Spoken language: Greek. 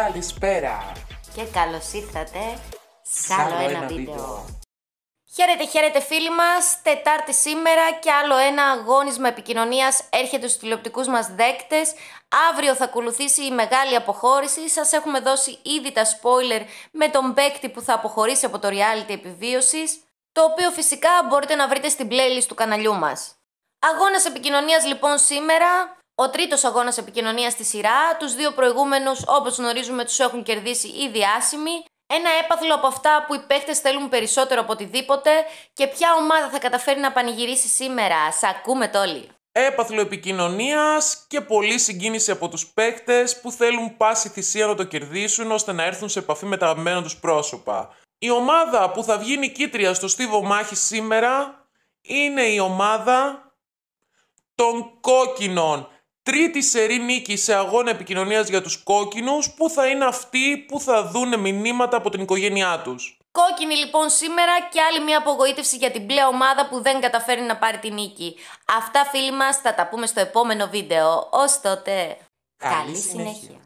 Καλησπέρα! Και καλώς ήρθατε σε άλλο ένα, βίντεο. Χαίρετε, χαίρετε φίλοι μας, Τετάρτη σήμερα και άλλο ένα αγώνισμα επικοινωνίας έρχεται στους τηλεοπτικούς μας δέκτες. Αύριο θα ακολουθήσει η μεγάλη αποχώρηση, σας έχουμε δώσει ήδη τα spoiler με τον παίκτη που θα αποχωρήσει από το reality επιβίωσης, το οποίο φυσικά μπορείτε να βρείτε στην playlist του καναλιού μας. Αγώνας επικοινωνίας λοιπόν σήμερα, ο τρίτος αγώνας επικοινωνίας στη σειρά, τους δύο προηγούμενους, όπως γνωρίζουμε, τους έχουν κερδίσει ήδη άσημοι. Ένα έπαθλο από αυτά που οι παίχτες θέλουν περισσότερο από οτιδήποτε και ποια ομάδα θα καταφέρει να πανηγυρίσει σήμερα. Σα ακούμε τόλοι. Έπαθλο επικοινωνίας και πολλή συγκίνηση από τους παίχτε που θέλουν πάση θυσία να το κερδίσουν ώστε να έρθουν σε επαφή με τα αγαπημένα τους πρόσωπα. Η ομάδα που θα βγει νικήτρια στο στίβο μάχη σήμερα είναι η ομάδα των κόκκινων. Τρίτη σερή νίκη σε αγώνα επικοινωνίας για τους κόκκινους, που θα είναι αυτοί που θα δουν μηνύματα από την οικογένειά τους. Κόκκινη λοιπόν σήμερα και άλλη μια απογοήτευση για την μπλε ομάδα που δεν καταφέρει να πάρει τη νίκη. Αυτά φίλοι μας θα τα πούμε στο επόμενο βίντεο. Ως τότε, καλή, συνέχεια.